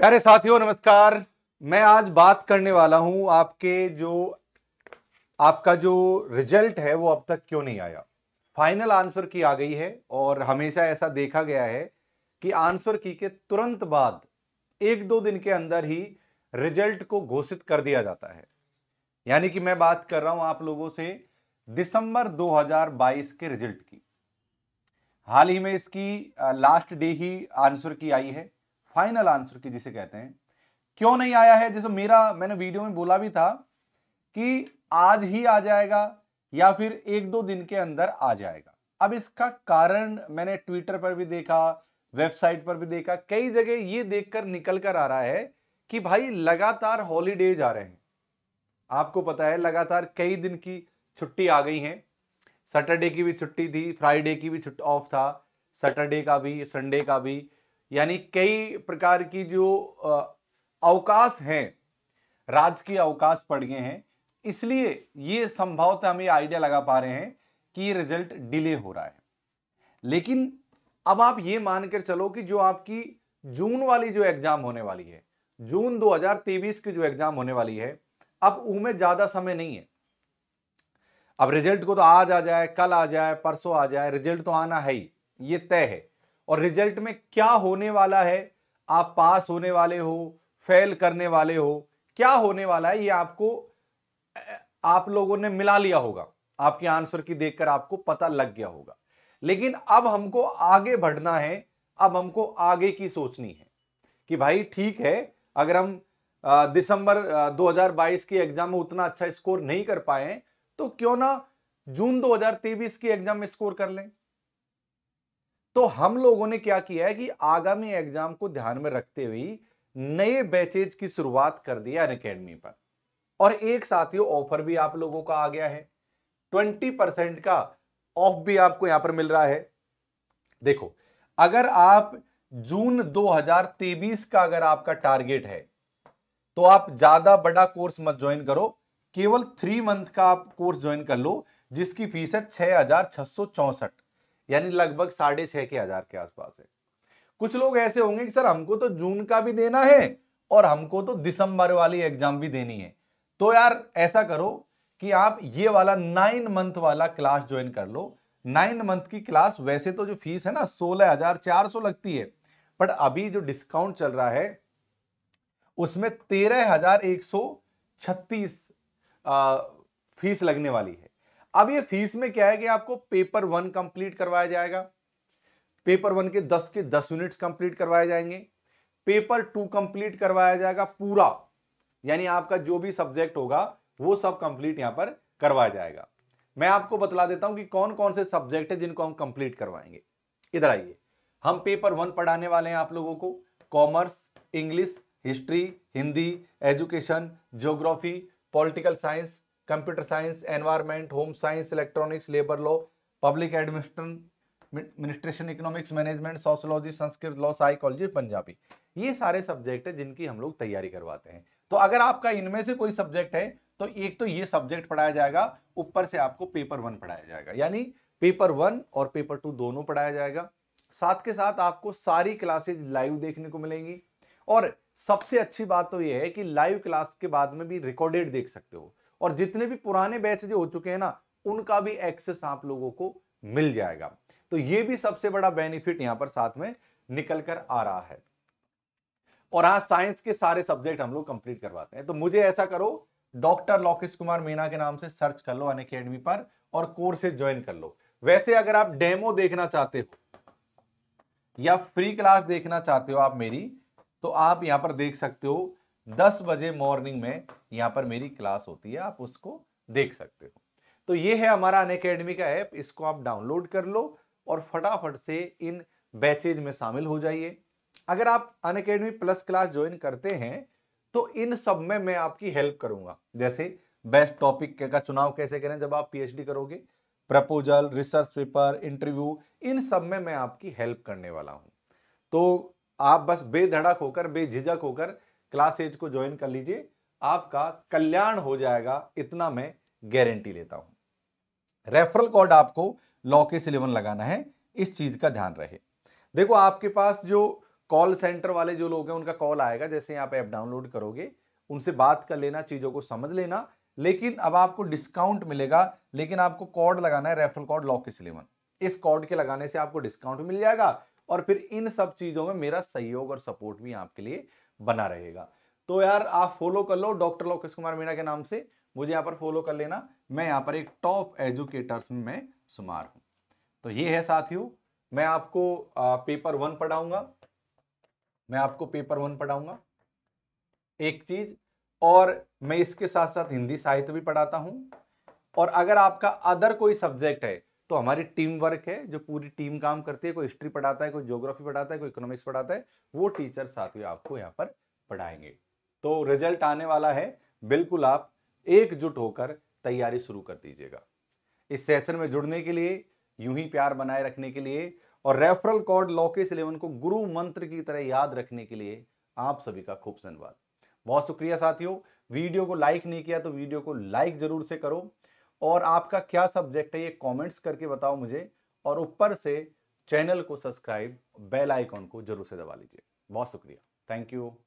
प्यारे साथियों नमस्कार मैं आज बात करने वाला हूं आपके जो आपका जो रिजल्ट है वो अब तक क्यों नहीं आया फाइनल आंसर की आ गई है और हमेशा ऐसा देखा गया है कि आंसर की के तुरंत बाद एक दो दिन के अंदर ही रिजल्ट को घोषित कर दिया जाता है यानी कि मैं बात कर रहा हूं आप लोगों से दिसंबर 2022 के रिजल्ट की हाल ही में इसकी लास्ट डे ही आंसर की आई है फाइनल आंसर की जिसे कहते हैं क्यों नहीं आया है जैसे मेरा मैंने वीडियो में बोला भी था कि आज ही आ जाएगा या फिर एक दो दिन के अंदर आ जाएगा अब इसका कारण मैंने ट्विटर पर भी देखा वेबसाइट पर भी देखा कई जगह ये देखकर निकल कर आ रहा है कि भाई लगातार हॉलीडेज आ रहे हैं आपको पता है लगातार कई दिन की छुट्टी आ गई है सैटरडे की भी छुट्टी थी फ्राइडे की भी छुट्टी ऑफ था सैटरडे का भी संडे का भी यानी कई प्रकार की जो अवकाश हैं राजकीय अवकाश पड़ गए हैं इसलिए ये संभवतः हम ये आइडिया लगा पा रहे हैं कि ये रिजल्ट डिले हो रहा है लेकिन अब आप ये मानकर चलो कि जो आपकी जून वाली जो एग्जाम होने वाली है जून 2023 की जो एग्जाम होने वाली है अब उनमें ज्यादा समय नहीं है अब रिजल्ट को तो आज आ जाए कल आ जाए परसों आ जाए रिजल्ट तो आना है ही ये तय है और रिजल्ट में क्या होने वाला है आप पास होने वाले हो फेल करने वाले हो क्या होने वाला है ये आपको आप लोगों ने मिला लिया होगा आपके आंसर की देखकर आपको पता लग गया होगा लेकिन अब हमको आगे बढ़ना है अब हमको आगे की सोचनी है कि भाई ठीक है अगर हम दिसंबर 2022 की एग्जाम में उतना अच्छा स्कोर नहीं कर पाए तो क्यों ना जून 2023 की एग्जाम में स्कोर कर लें तो हम लोगों ने क्या किया है कि आगामी एग्जाम को ध्यान में रखते हुए नए बैचेज की शुरुआत कर दिया अन अकेडमी पर और एक साथ ही ऑफर भी आप लोगों का आ गया है ट्वेंटी परसेंट का ऑफ भी आपको यहां पर मिल रहा है देखो अगर आप जून 2023 का अगर आपका टारगेट है तो आप ज्यादा बड़ा कोर्स मत ज्वाइन करो केवल थ्री मंथ का आप कोर्स ज्वाइन कर लो जिसकी फीस है छह हजार छह सौ चौसठ यानी लगभग साढ़े छह के हज़ार के आसपास है कुछ लोग ऐसे होंगे कि सर हमको तो जून का भी देना है और हमको तो दिसंबर वाली एग्जाम भी देनी है तो यार ऐसा करो कि आप ये वाला नाइन मंथ वाला क्लास ज्वाइन कर लो नाइन मंथ की क्लास वैसे तो जो फीस है ना सोलह हजार चार सौ लगती है बट अभी जो डिस्काउंट चल रहा है उसमें तेरह हजार एक सौ छत्तीस फीस लगने वाली है अब ये फीस में क्या है कि आपको पेपर वन कंप्लीट करवाया जाएगा पेपर वन के दस के दस यूनिट्स कंप्लीट करवाए जाएंगे पेपर टू कंप्लीट करवाया जाएगा पूरा यानी आपका जो भी सब्जेक्ट होगा वो सब कंप्लीट यहां पर करवाया जाएगा मैं आपको बतला देता हूं कि कौन कौन से सब्जेक्ट है जिनको हम कंप्लीट करवाएंगे इधर आइए हम पेपर वन पढ़ाने वाले हैं आप लोगों को commerce English history Hindi education geography political science computer science environment home science electronics labour law public administration ministration economics management sociology Sanskrit law psychology Punjabi ये सारे सब्जेक्ट है जिनकी हम लोग तैयारी करवाते हैं तो अगर आपका इनमें से कोई सब्जेक्ट है तो एक तो ये सब्जेक्ट पढ़ाया जाएगा ऊपर से आपको पेपर वन पढ़ाया जाएगा यानी पेपर वन और पेपर टू दोनों पढ़ाया जाएगा साथ के साथ आपको सारी क्लासेज लाइव देखने को मिलेंगी और सबसे अच्छी बात तो यह है कि लाइव क्लास के बाद में भी रिकॉर्डेड देख सकते हो और जितने भी पुराने बैच जो हो चुके हैं ना उनका भी एक्सेस आप लोगों को मिल जाएगा तो ये भी सबसे बड़ा बेनिफिट यहां पर साथ में निकल कर आ रहा है और आज साइंस के सारे सब्जेक्ट हम लोग कंप्लीट करवाते हैं तो मुझे ऐसा करो डॉक्टर लोकेश कुमार मीणा के नाम से सर्च कर लो अन अकेडमी पर और कोर्सेज ज्वाइन कर लो वैसे अगर आप डेमो देखना चाहते हो या फ्री क्लास देखना चाहते हो आप मेरी तो आप यहां पर देख सकते हो दस बजे मॉर्निंग में यहाँ पर मेरी क्लास होती है आप उसको देख सकते हो तो ये है हमारा अन का ऐप इसको आप डाउनलोड कर लो और फटाफट से इन बैचेज में शामिल हो जाइए अगर आप Unacademy plus class join करते हैं तो इन सब में मैं आपकी हेल्प करूंगा जैसे बेस्ट टॉपिक का चुनाव कैसे करें जब आप पीएचडी करोगे प्रपोजल रिसर्च पेपर इंटरव्यू इन सब में मैं आपकी हेल्प करने वाला हूं तो आप बस बेधड़क होकर बेझिझक होकर क्लास एज को ज्वाइन कर लीजिए आपका कल्याण हो जाएगा इतना मैं गारंटी लेता हूं रेफरल कोड आपको लॉकेस इलेवन लगाना है इस चीज का ध्यान रहे देखो आपके पास जो कॉल सेंटर वाले जो लोग हैं उनका कॉल आएगा जैसे आप ऐप डाउनलोड करोगे उनसे बात कर लेना चीज़ों को समझ लेना लेकिन अब आपको डिस्काउंट मिलेगा लेकिन आपको कॉड लगाना है रेफरल कॉड लॉकेस इलेवन इस कॉड के लगाने से आपको डिस्काउंट मिल जाएगा और फिर इन सब चीज़ों में मेरा सहयोग और सपोर्ट भी आपके लिए बना रहेगा तो यार आप फॉलो कर लो डॉक्टर लोकेश कुमार मीणा के नाम से मुझे यहाँ पर फॉलो कर लेना मैं यहाँ पर एक टॉप एजुकेटर्स में मैं शुमार हूँ तो ये है साथियों मैं आपको पेपर वन पढ़ाऊंगा मैं आपको पेपर वन पढ़ाऊंगा एक चीज और मैं इसके साथ साथ हिंदी साहित्य भी पढ़ाता हूँ और अगर आपका अदर कोई सब्जेक्ट है तो हमारी टीम वर्क है जो पूरी टीम काम करती है कोई हिस्ट्री पढ़ाता है कोई ज्योग्राफी पढ़ाता है कोई इकोनॉमिक्स पढ़ाता है वो टीचर साथियों आपको यहाँ पर पढ़ाएंगे तो रिजल्ट आने वाला है बिल्कुल आप एकजुट होकर तैयारी शुरू कर दीजिएगा इस सेशन में जुड़ने के लिए यूं ही प्यार बनाए रखने के लिए और रेफरल कोड लॉकेस इलेवन को गुरु मंत्र की तरह याद रखने के लिए आप सभी का खूब धन्यवाद बहुत शुक्रिया साथियों वीडियो को लाइक नहीं किया तो वीडियो को लाइक जरूर से करो और आपका क्या सब्जेक्ट है ये कमेंट्स करके बताओ मुझे और ऊपर से चैनल को सब्सक्राइब बेल आइकॉन को जरूर से दबा लीजिए बहुत शुक्रिया थैंक यू